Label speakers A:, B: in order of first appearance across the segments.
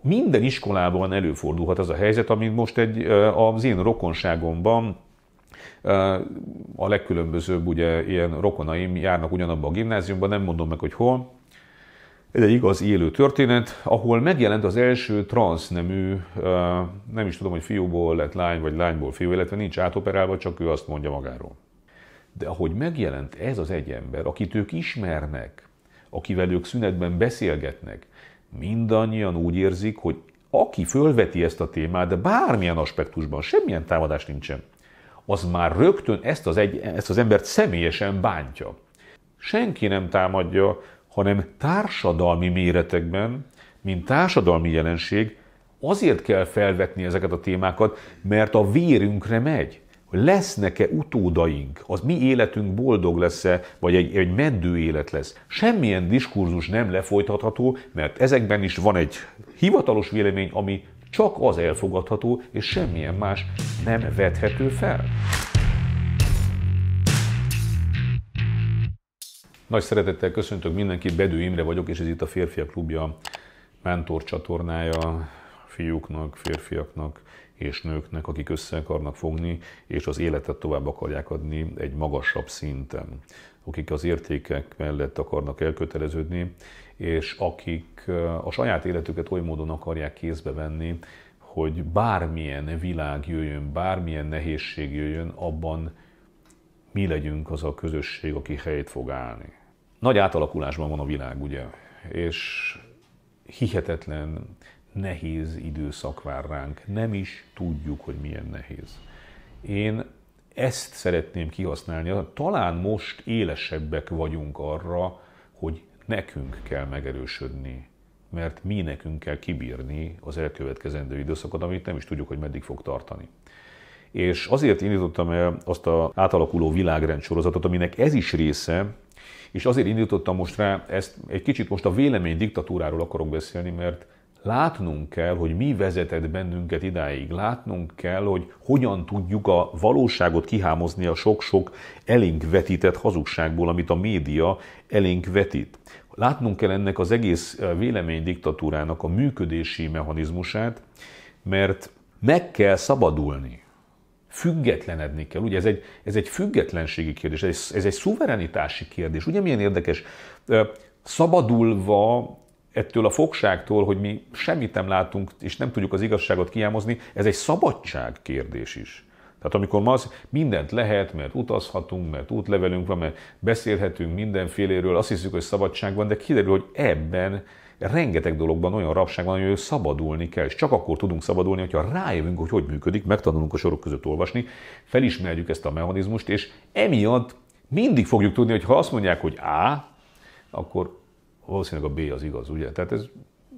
A: minden iskolában előfordulhat az a helyzet, amit most egy, az én rokonságomban a legkülönbözőbb ugye ilyen rokonaim járnak ugyanabban a gimnáziumban, nem mondom meg, hogy hol. Ez egy igaz élő történet, ahol megjelent az első transznemű, nem is tudom, hogy fiúból lett lány, vagy lányból fiú, illetve nincs átoperálva, csak ő azt mondja magáról. De ahogy megjelent ez az egy ember, akit ők ismernek, akivel ők szünetben beszélgetnek, mindannyian úgy érzik, hogy aki fölveti ezt a témát, de bármilyen aspektusban, semmilyen támadás nincsen, az már rögtön ezt az, egy, ezt az embert személyesen bántja. Senki nem támadja, hanem társadalmi méretekben, mint társadalmi jelenség, azért kell felvetni ezeket a témákat, mert a vérünkre megy hogy lesznek-e utódaink, az mi életünk boldog lesz-e, vagy egy, egy meddő élet lesz. Semmilyen diskurzus nem lefolytatható, mert ezekben is van egy hivatalos vélemény, ami csak az elfogadható, és semmilyen más nem vethető fel. Nagy szeretettel köszöntök mindenkit, Bedő Imre vagyok, és ez itt a Férfiak Klubja, mentor csatornája fiúknak, férfiaknak, és nőknek, akik össze akarnak fogni, és az életet tovább akarják adni egy magasabb szinten, akik az értékek mellett akarnak elköteleződni, és akik a saját életüket oly módon akarják kézbe venni, hogy bármilyen világ jöjjön, bármilyen nehézség jöjjön, abban mi legyünk az a közösség, aki helyt fog állni. Nagy átalakulásban van a világ, ugye? És hihetetlen nehéz időszak vár ránk. Nem is tudjuk, hogy milyen nehéz. Én ezt szeretném kihasználni. Talán most élesebbek vagyunk arra, hogy nekünk kell megerősödni, mert mi nekünk kell kibírni az elkövetkezendő időszakot, amit nem is tudjuk, hogy meddig fog tartani. És azért indítottam el azt a átalakuló világrend sorozatot, aminek ez is része, és azért indítottam most rá, ezt egy kicsit most a vélemény diktatúráról akarok beszélni, mert Látnunk kell, hogy mi vezetett bennünket idáig. Látnunk kell, hogy hogyan tudjuk a valóságot kihámozni a sok-sok elénk vetített hazugságból, amit a média elénk vetít. Látnunk kell ennek az egész eh, véleménydiktatúrának a működési mechanizmusát, mert meg kell szabadulni. Függetlenedni kell. Ugye ez egy, ez egy függetlenségi kérdés, ez, ez egy szuverenitási kérdés. Ugye milyen érdekes? Eh, szabadulva ettől a fogságtól, hogy mi semmit nem látunk, és nem tudjuk az igazságot kiámozni, ez egy szabadság kérdés is. Tehát amikor ma az mindent lehet, mert utazhatunk, mert útlevelünk van, mert beszélhetünk mindenféléről, azt hiszük, hogy szabadság van, de kiderül, hogy ebben rengeteg dologban olyan rabság van, hogy szabadulni kell, és csak akkor tudunk szabadulni, hogyha rájövünk, hogy hogy működik, megtanulunk a sorok között olvasni, felismerjük ezt a mechanizmust, és emiatt mindig fogjuk tudni, hogy ha azt mondják, hogy A, akkor valószínűleg a B az igaz, ugye? Tehát ez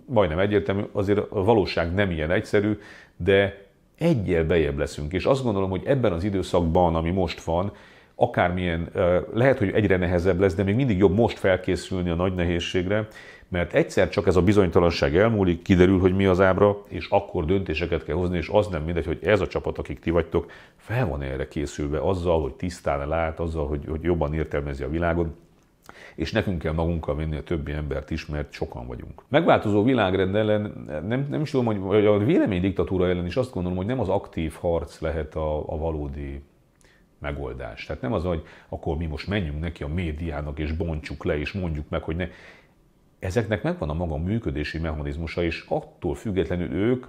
A: majdnem egyértelmű, azért a valóság nem ilyen egyszerű, de egyel bejebb leszünk, és azt gondolom, hogy ebben az időszakban, ami most van, akármilyen, lehet, hogy egyre nehezebb lesz, de még mindig jobb most felkészülni a nagy nehézségre, mert egyszer csak ez a bizonytalanság elmúlik, kiderül, hogy mi az ábra, és akkor döntéseket kell hozni, és az nem mindegy, hogy ez a csapat, akik ti vagytok, fel van erre készülve azzal, hogy tisztán lát, azzal, hogy, hogy jobban értelmezi a világon, és nekünk kell magunkkal vinni a többi embert is, mert sokan vagyunk. Megváltozó világrend ellen, nem, nem is tudom, hogy, a vélemény diktatúra ellen is azt gondolom, hogy nem az aktív harc lehet a, a valódi megoldás. Tehát nem az, hogy akkor mi most menjünk neki a médiának, és bontsuk le, és mondjuk meg, hogy ne. Ezeknek megvan a maga működési mechanizmusa, és attól függetlenül ők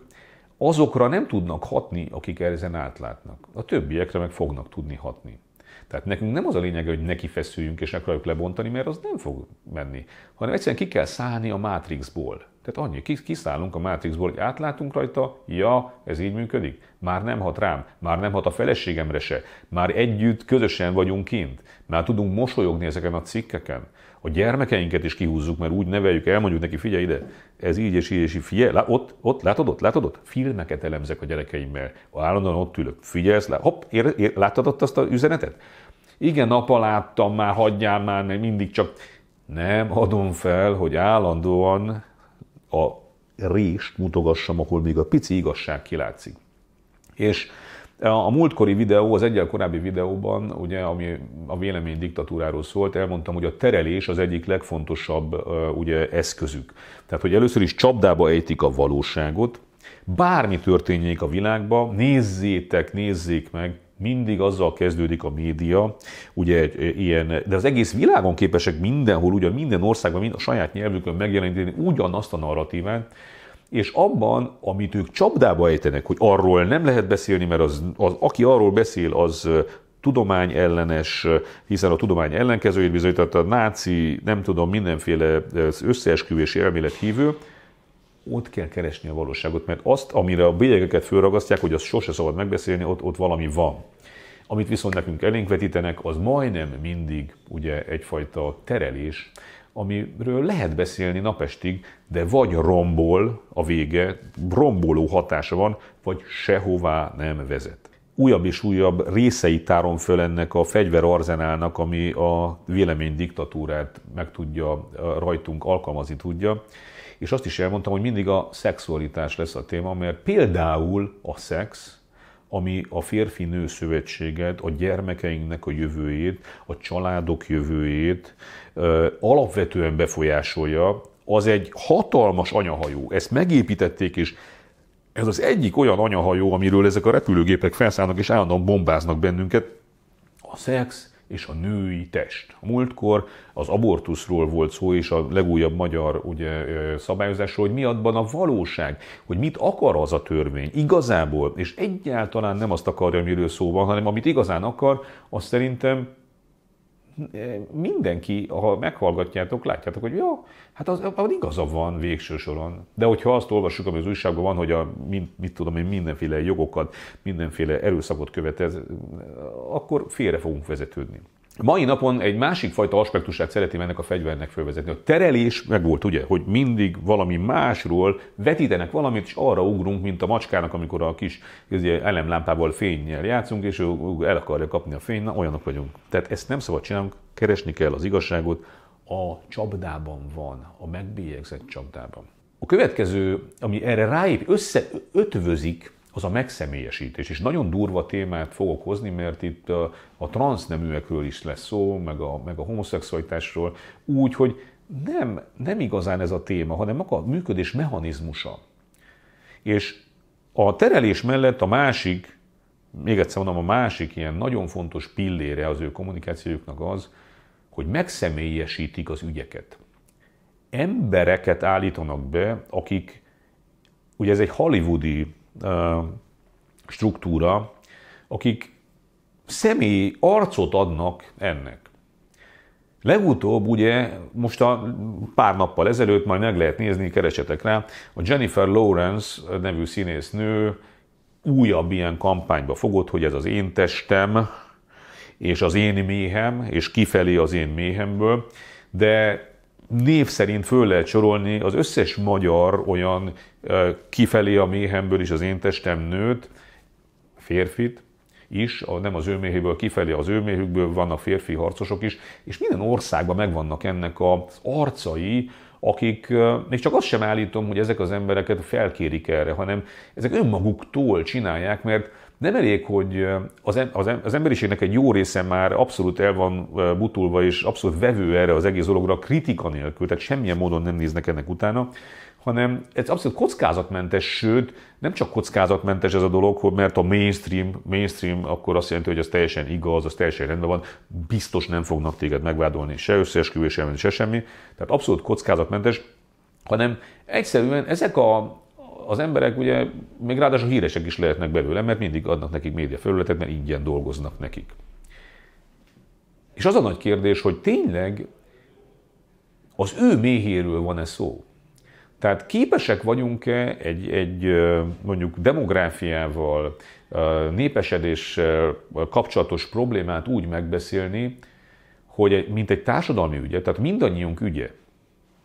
A: azokra nem tudnak hatni, akik ezen átlátnak. A többiekre meg fognak tudni hatni. Tehát nekünk nem az a lényeg, hogy neki feszüljünk és akarjuk lebontani, mert az nem fog menni, hanem egyszerűen ki kell szállni a Matrixból. Tehát annyi, kiszállunk a Matrixból, hogy átlátunk rajta, ja, ez így működik, már nem hat rám, már nem hat a feleségemre se, már együtt, közösen vagyunk kint, már tudunk mosolyogni ezeken a cikkeken. A gyermekeinket is kihúzzuk, mert úgy neveljük, elmondjuk neki, figyelj ide, ez így és így és így, figyelj, lá, ott, ott, látod ott, látod ott? Filmeket elemzek a gyerekeimmel, állandóan ott ülök, figyelsz, lá, hopp, ér, ér, láttad ott azt az üzenetet? Igen, apa láttam már, hagyjál már, mert mindig csak nem adom fel, hogy állandóan a rést mutogassam, ahol még a pici igazság kilátszik. És a múltkori videó, az egyel korábbi videóban, ugye, ami a vélemény diktatúráról szólt, elmondtam, hogy a terelés az egyik legfontosabb ugye, eszközük. Tehát, hogy először is csapdába ejtik a valóságot, bármi történjék a világban, nézzétek, nézzék meg, mindig azzal kezdődik a média, ugye e, ilyen, de az egész világon képesek mindenhol, ugyan minden országban, mind a saját nyelvükön megjeleníteni ugyanazt a narratívát, és abban, amit ők csapdába ejtenek, hogy arról nem lehet beszélni, mert az, az aki arról beszél, az tudomány ellenes, hiszen a tudomány ellenkezőjét bizonyította, a náci, nem tudom, mindenféle összeesküvési elmélet hívő, ott kell keresni a valóságot, mert azt, amire a bélyegeket fölragasztják, hogy azt sose szabad megbeszélni, ott, ott valami van. Amit viszont nekünk elénk vetítenek, az majdnem mindig ugye egyfajta terelés amiről lehet beszélni napestig, de vagy rombol a vége, romboló hatása van, vagy sehová nem vezet. Újabb és újabb részei tárom föl ennek a fegyverarzenálnak, ami a vélemény diktatúrát meg tudja rajtunk alkalmazni tudja. És azt is elmondtam, hogy mindig a szexualitás lesz a téma, mert például a szex, ami a férfi-nő szövetséget, a gyermekeinknek a jövőjét, a családok jövőjét alapvetően befolyásolja, az egy hatalmas anyahajó. Ezt megépítették, és ez az egyik olyan anyahajó, amiről ezek a repülőgépek felszállnak és állandóan bombáznak bennünket. A szex, és a női test. A múltkor az abortuszról volt szó, és a legújabb magyar ugye, szabályozásról, hogy miatban a valóság, hogy mit akar az a törvény igazából, és egyáltalán nem azt akarja, amiről szó van, hanem amit igazán akar, azt szerintem mindenki, ha meghallgatjátok, látjátok, hogy jó, hát az, az igaza van végső soron. De hogyha azt olvassuk, ami az újságban van, hogy a, mit, mit tudom én, mindenféle jogokat, mindenféle erőszakot követ, akkor félre fogunk vezetődni. Mai napon egy másik fajta aspektusát szeretném ennek a fegyvernek fölvezetni. A terelés meg volt, ugye, hogy mindig valami másról vetítenek valamit, és arra ugrunk, mint a macskának, amikor a kis izé, elemlámpával fényjel játszunk, és ő el akarja kapni a fényt, na olyanok vagyunk. Tehát ezt nem szabad csinálnunk, keresni kell az igazságot, a csapdában van, a megbélyegzett csapdában. A következő, ami erre ráép, összeötvözik az a megszemélyesítés. És nagyon durva témát fogok hozni, mert itt a, a transzneműekről is lesz szó, meg a, meg a homoszexualitásról, úgy, hogy nem, nem igazán ez a téma, hanem maga a működés mechanizmusa. És a terelés mellett a másik, még egyszer mondom, a másik ilyen nagyon fontos pillére az ő kommunikációjuknak az, hogy megszemélyesítik az ügyeket. Embereket állítanak be, akik, ugye ez egy hollywoodi struktúra, akik személyi arcot adnak ennek. Legutóbb ugye, most a pár nappal ezelőtt, majd meg lehet nézni, keresetek rá, a Jennifer Lawrence nevű színésznő újabb ilyen kampányba fogott, hogy ez az én testem, és az én méhem, és kifelé az én méhemből, de név szerint föl lehet sorolni az összes magyar olyan kifelé a méhemből is az én testem nőtt, férfit, is, nem az ő méhéből, kifelé, az ő méhükből vannak férfi harcosok is, és minden országban megvannak ennek az arcai, akik, még csak azt sem állítom, hogy ezek az embereket felkérik erre, hanem ezek önmaguktól csinálják, mert nem elég, hogy az, emberiségnek egy jó része már abszolút el van butulva, és abszolút vevő erre az egész dologra kritika nélkül, tehát semmilyen módon nem néznek ennek utána, hanem ez abszolút kockázatmentes, sőt, nem csak kockázatmentes ez a dolog, hogy mert a mainstream, mainstream akkor azt jelenti, hogy az teljesen igaz, az teljesen rendben van, biztos nem fognak téged megvádolni, se összeesküvés se semmi, tehát abszolút kockázatmentes, hanem egyszerűen ezek a az emberek ugye még ráadásul híresek is lehetnek belőle, mert mindig adnak nekik média felületet, mert ingyen dolgoznak nekik. És az a nagy kérdés, hogy tényleg az ő méhéről van-e szó? Tehát képesek vagyunk-e egy, egy mondjuk demográfiával, népesedéssel kapcsolatos problémát úgy megbeszélni, hogy mint egy társadalmi ügye, tehát mindannyiunk ügye,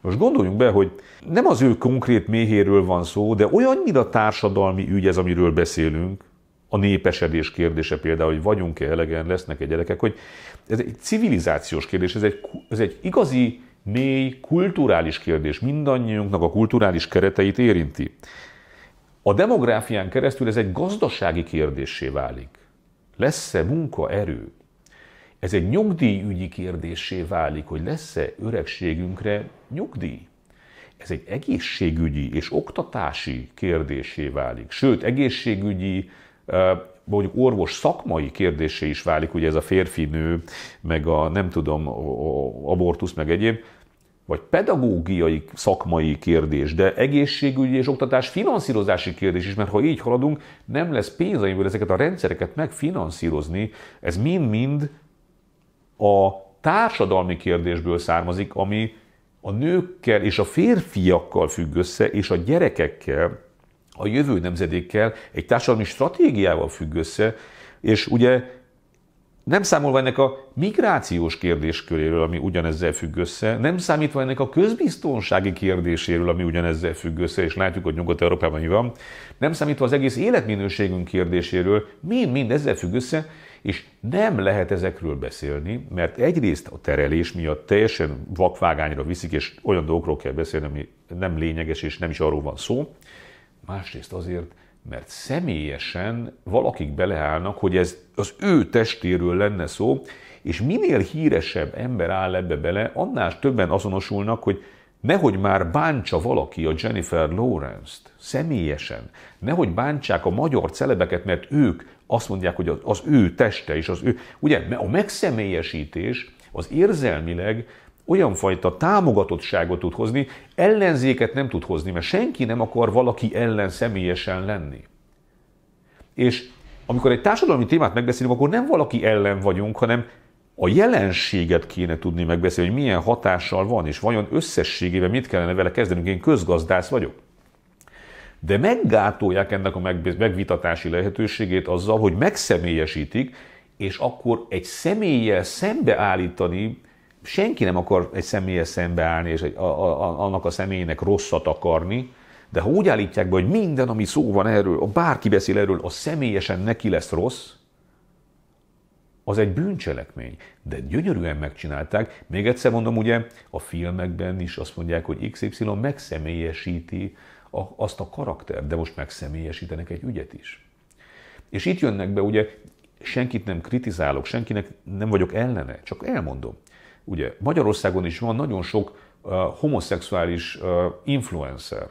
A: most gondoljunk be, hogy nem az ő konkrét méhéről van szó, de olyannyira társadalmi ügy ez, amiről beszélünk, a népesedés kérdése például, hogy vagyunk-e elegen, lesznek-e gyerekek, hogy ez egy civilizációs kérdés, ez egy, ez egy igazi, mély, kulturális kérdés. Mindannyiunknak a kulturális kereteit érinti. A demográfián keresztül ez egy gazdasági kérdésé válik. Lesz-e munkaerő? Ez egy nyugdíjügyi kérdésé válik, hogy lesz-e öregségünkre nyugdíj. Ez egy egészségügyi és oktatási kérdésé válik. Sőt, egészségügyi, mondjuk orvos szakmai kérdésé is válik, ugye ez a férfi-nő, meg a nem tudom, abortusz, meg egyéb vagy pedagógiai szakmai kérdés, de egészségügyi és oktatás finanszírozási kérdés is, mert ha így haladunk, nem lesz pénz, amiből ezeket a rendszereket megfinanszírozni, ez mind-mind a társadalmi kérdésből származik, ami a nőkkel és a férfiakkal függ össze, és a gyerekekkel, a jövő nemzedékkel, egy társadalmi stratégiával függ össze, és ugye nem számolva ennek a migrációs kérdésköréről, ami ugyanezzel függ össze, nem számítva ennek a közbiztonsági kérdéséről, ami ugyanezzel függ össze, és látjuk, hogy Nyugat-Európában mi van, nem számítva az egész életminőségünk kérdéséről, mind-mind ezzel függ össze, és nem lehet ezekről beszélni, mert egyrészt a terelés miatt teljesen vakvágányra viszik, és olyan dolgokról kell beszélni, ami nem lényeges, és nem is arról van szó. Másrészt azért, mert személyesen valakik beleállnak, hogy ez az ő testéről lenne szó, és minél híresebb ember áll ebbe bele, annál többen azonosulnak, hogy nehogy már bántsa valaki a Jennifer Lawrence-t személyesen, nehogy bántsák a magyar celebeket, mert ők azt mondják, hogy az, az ő teste és az ő... Ugye a megszemélyesítés az érzelmileg olyan fajta támogatottságot tud hozni, ellenzéket nem tud hozni, mert senki nem akar valaki ellen személyesen lenni. És amikor egy társadalmi témát megbeszélünk, akkor nem valaki ellen vagyunk, hanem a jelenséget kéne tudni megbeszélni, hogy milyen hatással van, és vajon összességében mit kellene vele kezdenünk. Én közgazdász vagyok de meggátolják ennek a megvitatási lehetőségét azzal, hogy megszemélyesítik, és akkor egy személlyel szembeállítani, senki nem akar egy személlyel szembeállni, és egy, a, a, annak a személynek rosszat akarni, de ha úgy állítják be, hogy minden, ami szó van erről, a bárki beszél erről, a személyesen neki lesz rossz, az egy bűncselekmény. De gyönyörűen megcsinálták. Még egyszer mondom, ugye a filmekben is azt mondják, hogy XY megszemélyesíti a, azt a karakter, de most megszemélyesítenek egy ügyet is. És itt jönnek be, ugye, senkit nem kritizálok, senkinek nem vagyok ellene, csak elmondom. Ugye Magyarországon is van nagyon sok uh, homoszexuális uh, influencer,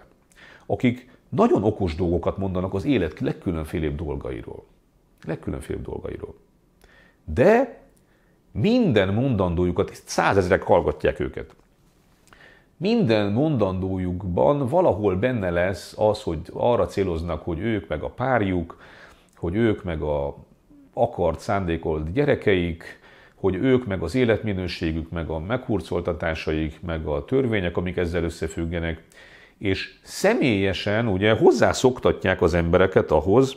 A: akik nagyon okos dolgokat mondanak az élet legkülönfélébb dolgairól. Legkülönfélébb dolgairól. De minden mondandójukat százezrek hallgatják őket minden mondandójukban valahol benne lesz az, hogy arra céloznak, hogy ők meg a párjuk, hogy ők meg a akart, szándékolt gyerekeik, hogy ők meg az életminőségük, meg a meghurcoltatásaik, meg a törvények, amik ezzel összefüggenek, és személyesen ugye hozzászoktatják az embereket ahhoz,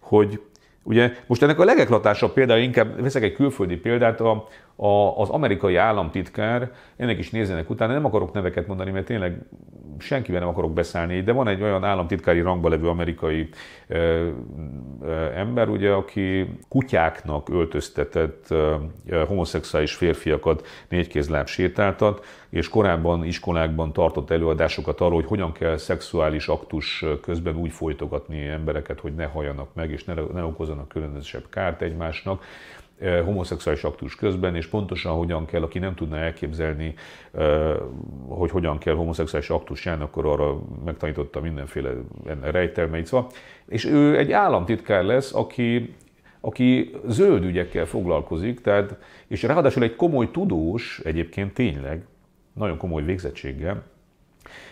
A: hogy ugye most ennek a legeklatása példája, inkább veszek egy külföldi példát, a, a, az amerikai államtitkár, ennek is nézzenek utána, nem akarok neveket mondani, mert tényleg senkivel nem akarok beszállni, de van egy olyan államtitkári rangba levő amerikai ö, ö, ember, ugye, aki kutyáknak öltöztetett ö, homoszexuális férfiakat négykézláb sétáltat, és korábban iskolákban tartott előadásokat arról, hogy hogyan kell szexuális aktus közben úgy folytogatni embereket, hogy ne hajanak meg, és ne, ne okozanak különösebb kárt egymásnak homoszexuális aktus közben, és pontosan hogyan kell, aki nem tudna elképzelni, hogy hogyan kell homoszexuális aktus járni, akkor arra megtanította mindenféle rejtelmeit. Szóval. És ő egy államtitkár lesz, aki aki zöld ügyekkel foglalkozik, tehát, és ráadásul egy komoly tudós egyébként tényleg, nagyon komoly végzettséggel,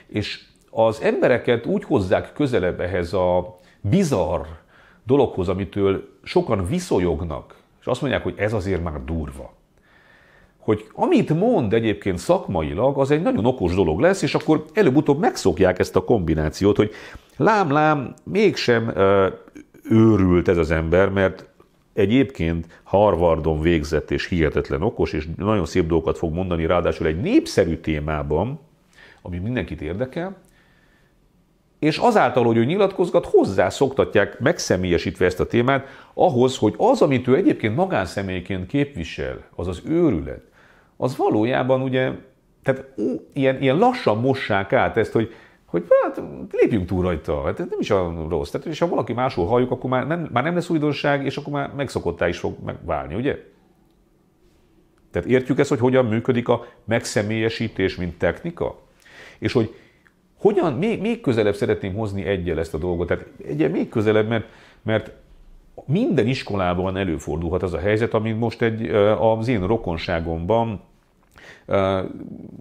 A: és az embereket úgy hozzák közelebb ehhez a bizarr dologhoz, amitől sokan viszonyognak, és azt mondják, hogy ez azért már durva. Hogy amit mond egyébként szakmailag, az egy nagyon okos dolog lesz, és akkor előbb-utóbb megszokják ezt a kombinációt, hogy lám-lám, mégsem őrült ez az ember, mert egyébként Harvardon végzett és hihetetlen okos, és nagyon szép dolgokat fog mondani, ráadásul egy népszerű témában, ami mindenkit érdekel, és azáltal, hogy ő nyilatkozgat, hozzászoktatják, megszemélyesítve ezt a témát, ahhoz, hogy az, amit ő egyébként magánszemélyként képvisel, az az őrület, az valójában ugye, tehát ó, ilyen, ilyen lassan mossák át ezt, hogy hogy hát lépjünk túl rajta, hát ez nem is a rossz. Tehát, és ha valaki máshol halljuk, akkor már nem, már nem lesz újdonság, és akkor már megszokottá is fog megválni, ugye? Tehát értjük ezt, hogy hogyan működik a megszemélyesítés, mint technika? És hogy hogyan, még, még közelebb szeretném hozni egyel ezt a dolgot, tehát egyel még közelebb, mert, mert minden iskolában előfordulhat az a helyzet, amit most egy, az én rokonságomban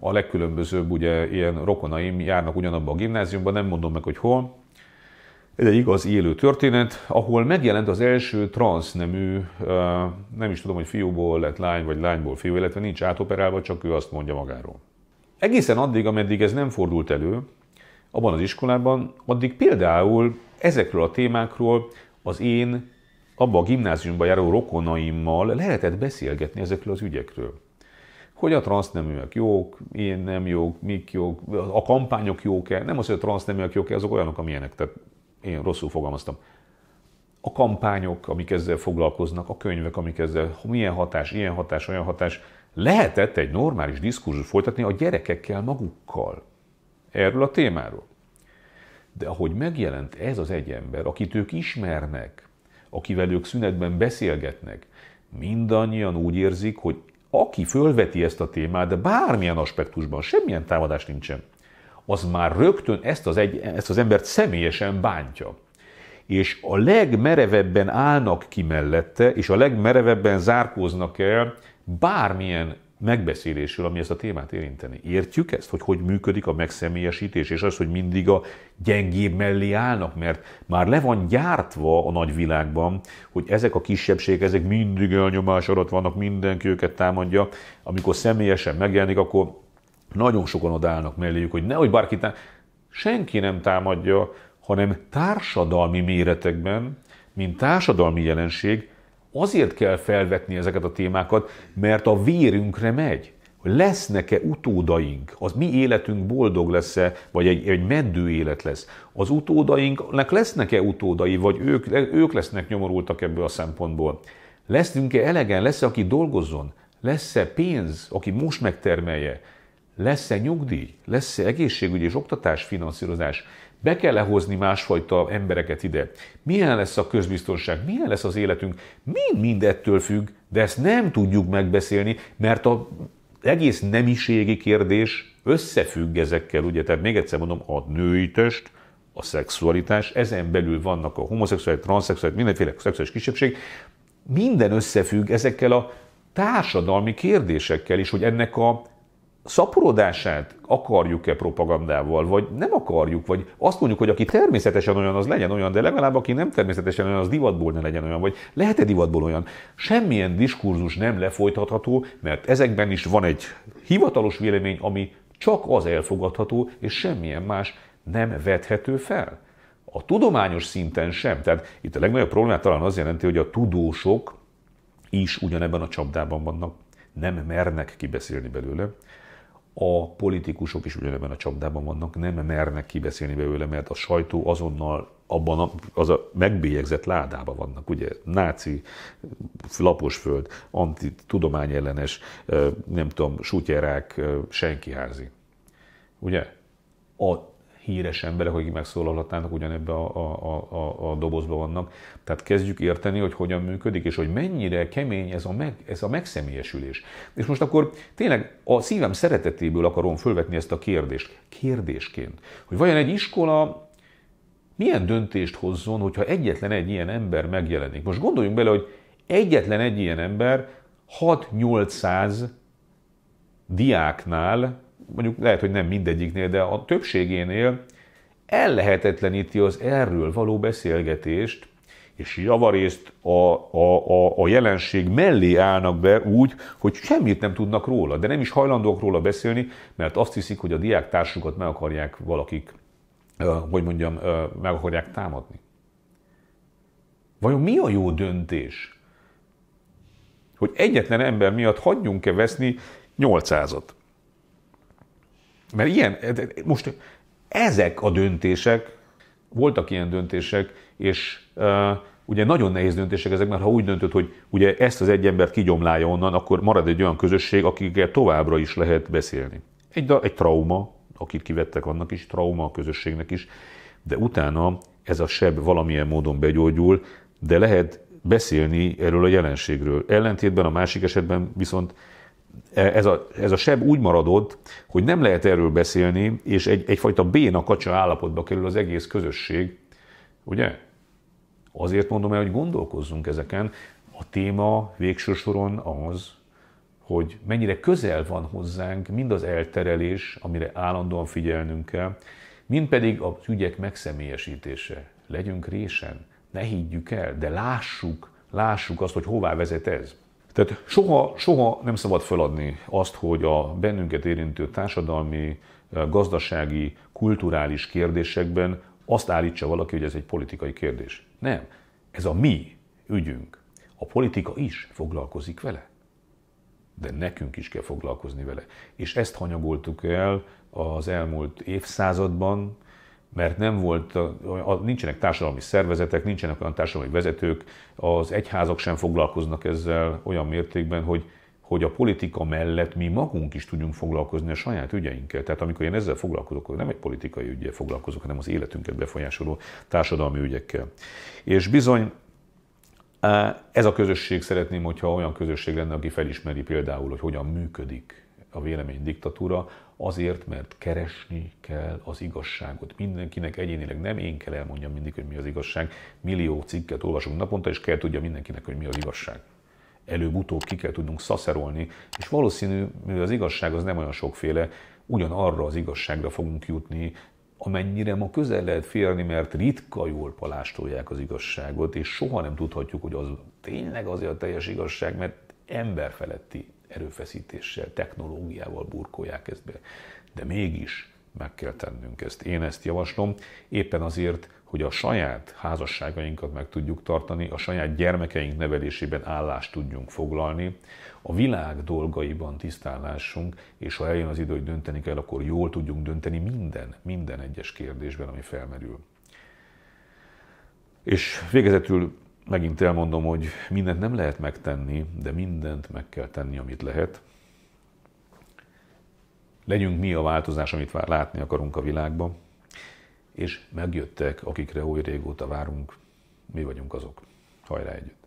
A: a legkülönbözőbb ugye ilyen rokonaim járnak ugyanabban a gimnáziumban, nem mondom meg, hogy hol. Ez egy igaz élő történet, ahol megjelent az első transznemű, nem is tudom, hogy fiúból lett lány, vagy lányból fiú, illetve nincs átoperálva, csak ő azt mondja magáról. Egészen addig, ameddig ez nem fordult elő, abban az iskolában, addig például ezekről a témákról az én abba a gimnáziumban járó rokonaimmal lehetett beszélgetni ezekről az ügyekről. Hogy a transzneműek jók, én nem jók, mik jók, a kampányok jók-e, nem az, hogy a transzneműek jók-e, azok olyanok, amilyenek, tehát én rosszul fogalmaztam. A kampányok, amik ezzel foglalkoznak, a könyvek, amik ezzel, milyen hatás, ilyen hatás, olyan hatás, lehetett egy normális diskurzus folytatni a gyerekekkel magukkal erről a témáról. De ahogy megjelent ez az egy ember, akit ők ismernek, akivel ők szünetben beszélgetnek, mindannyian úgy érzik, hogy aki fölveti ezt a témát, de bármilyen aspektusban, semmilyen támadás nincsen, az már rögtön ezt az, egy, ezt az embert személyesen bántja. És a legmerevebben állnak ki mellette, és a legmerevebben zárkóznak el bármilyen megbeszélésről, ami ezt a témát érinteni. Értjük ezt, hogy hogy működik a megszemélyesítés, és az, hogy mindig a gyengébb mellé állnak, mert már le van gyártva a nagyvilágban, hogy ezek a kisebbségek, ezek mindig elnyomás alatt vannak, mindenki őket támadja. Amikor személyesen megjelenik, akkor nagyon sokan odállnak melléjük, hogy nehogy bárki tá- senki nem támadja, hanem társadalmi méretekben, mint társadalmi jelenség, Azért kell felvetni ezeket a témákat, mert a vérünkre megy. Lesznek-e utódaink? Az mi életünk boldog lesz-e, vagy egy, egy meddő élet lesz? Az utódainknak lesznek-e utódai, vagy ők, ők lesznek nyomorultak ebből a szempontból? Leszünk-e elegen? Lesz-e, aki dolgozzon? Lesz-e pénz, aki most megtermelje? Lesz-e nyugdíj? Lesz-e egészségügy és oktatás finanszírozás? Be kell -e hozni másfajta embereket ide? Milyen lesz a közbiztonság? Milyen lesz az életünk? Mind, mind ettől függ, de ezt nem tudjuk megbeszélni, mert a egész nemiségi kérdés összefügg ezekkel, ugye? Tehát még egyszer mondom, a női test, a szexualitás, ezen belül vannak a homoszexuális, transzexuális, mindenféle szexuális kisebbség, minden összefügg ezekkel a társadalmi kérdésekkel is, hogy ennek a szaporodását akarjuk-e propagandával, vagy nem akarjuk, vagy azt mondjuk, hogy aki természetesen olyan, az legyen olyan, de legalább aki nem természetesen olyan, az divatból ne legyen olyan, vagy lehet-e divatból olyan. Semmilyen diskurzus nem lefolytatható, mert ezekben is van egy hivatalos vélemény, ami csak az elfogadható, és semmilyen más nem vethető fel. A tudományos szinten sem. Tehát itt a legnagyobb problémát talán az jelenti, hogy a tudósok is ugyanebben a csapdában vannak, nem mernek kibeszélni belőle a politikusok is ugyanebben a csapdában vannak, nem mernek kibeszélni belőle, mert a sajtó azonnal abban a, az a megbélyegzett ládában vannak, ugye, náci, laposföld, antitudományellenes, nem tudom, sutyerák, senkiházi. Ugye? A híres emberek, akik megszólalhatnának, ugyanebben a, a, a, a dobozban vannak. Tehát kezdjük érteni, hogy hogyan működik, és hogy mennyire kemény ez a, meg, ez a megszemélyesülés. És most akkor tényleg a szívem szeretetéből akarom fölvetni ezt a kérdést. Kérdésként, hogy vajon egy iskola milyen döntést hozzon, hogyha egyetlen egy ilyen ember megjelenik. Most gondoljunk bele, hogy egyetlen egy ilyen ember 6-800 diáknál mondjuk lehet, hogy nem mindegyiknél, de a többségénél ellehetetleníti az erről való beszélgetést, és javarészt a, a, a, a jelenség mellé állnak be úgy, hogy semmit nem tudnak róla, de nem is hajlandók róla beszélni, mert azt hiszik, hogy a diáktársukat meg akarják valakik, hogy mondjam, meg akarják támadni. Vajon mi a jó döntés? Hogy egyetlen ember miatt hagyjunk-e veszni 800-at? Mert ilyen, most ezek a döntések, voltak ilyen döntések, és uh, ugye nagyon nehéz döntések ezek, mert ha úgy döntött, hogy ugye ezt az egy embert kigyomlálja onnan, akkor marad egy olyan közösség, akikkel továbbra is lehet beszélni. Egy, egy trauma, akit kivettek, annak is trauma a közösségnek is, de utána ez a seb valamilyen módon begyógyul, de lehet beszélni erről a jelenségről. Ellentétben a másik esetben viszont ez a, ez a seb úgy maradott, hogy nem lehet erről beszélni, és egy, egyfajta béna kacsa állapotba kerül az egész közösség, ugye? Azért mondom el, hogy gondolkozzunk ezeken. A téma végső soron az, hogy mennyire közel van hozzánk mind az elterelés, amire állandóan figyelnünk kell, mind pedig az ügyek megszemélyesítése. Legyünk résen, ne higgyük el, de lássuk, lássuk azt, hogy hová vezet ez. Tehát soha, soha nem szabad feladni azt, hogy a bennünket érintő társadalmi, eh, gazdasági, kulturális kérdésekben azt állítsa valaki, hogy ez egy politikai kérdés. Nem. Ez a mi ügyünk. A politika is foglalkozik vele. De nekünk is kell foglalkozni vele. És ezt hanyagoltuk el az elmúlt évszázadban, mert nem volt, nincsenek társadalmi szervezetek, nincsenek olyan társadalmi vezetők, az egyházak sem foglalkoznak ezzel olyan mértékben, hogy, hogy a politika mellett mi magunk is tudjunk foglalkozni a saját ügyeinkkel. Tehát amikor én ezzel foglalkozok, akkor nem egy politikai ügyel foglalkozok, hanem az életünket befolyásoló társadalmi ügyekkel. És bizony eh, ez a közösség szeretném, hogyha olyan közösség lenne, aki felismeri például, hogy hogyan működik a vélemény diktatúra, azért, mert keresni kell az igazságot. Mindenkinek egyénileg nem én kell elmondjam mindig, hogy mi az igazság. Millió cikket olvasunk naponta, és kell tudja mindenkinek, hogy mi az igazság. Előbb-utóbb ki kell tudnunk szaszerolni, és valószínű, mivel az igazság az nem olyan sokféle, ugyanarra az igazságra fogunk jutni, amennyire ma közel lehet félni, mert ritka jól palástolják az igazságot, és soha nem tudhatjuk, hogy az tényleg azért a teljes igazság, mert emberfeletti erőfeszítéssel, technológiával burkolják ezt be. De mégis meg kell tennünk ezt. Én ezt javaslom, éppen azért, hogy a saját házasságainkat meg tudjuk tartani, a saját gyermekeink nevelésében állást tudjunk foglalni, a világ dolgaiban tisztállásunk, és ha eljön az idő, hogy dönteni kell, akkor jól tudjunk dönteni minden, minden egyes kérdésben, ami felmerül. És végezetül megint elmondom, hogy mindent nem lehet megtenni, de mindent meg kell tenni, amit lehet. Legyünk mi a változás, amit vár, látni akarunk a világban, és megjöttek, akikre oly régóta várunk, mi vagyunk azok. Hajrá együtt!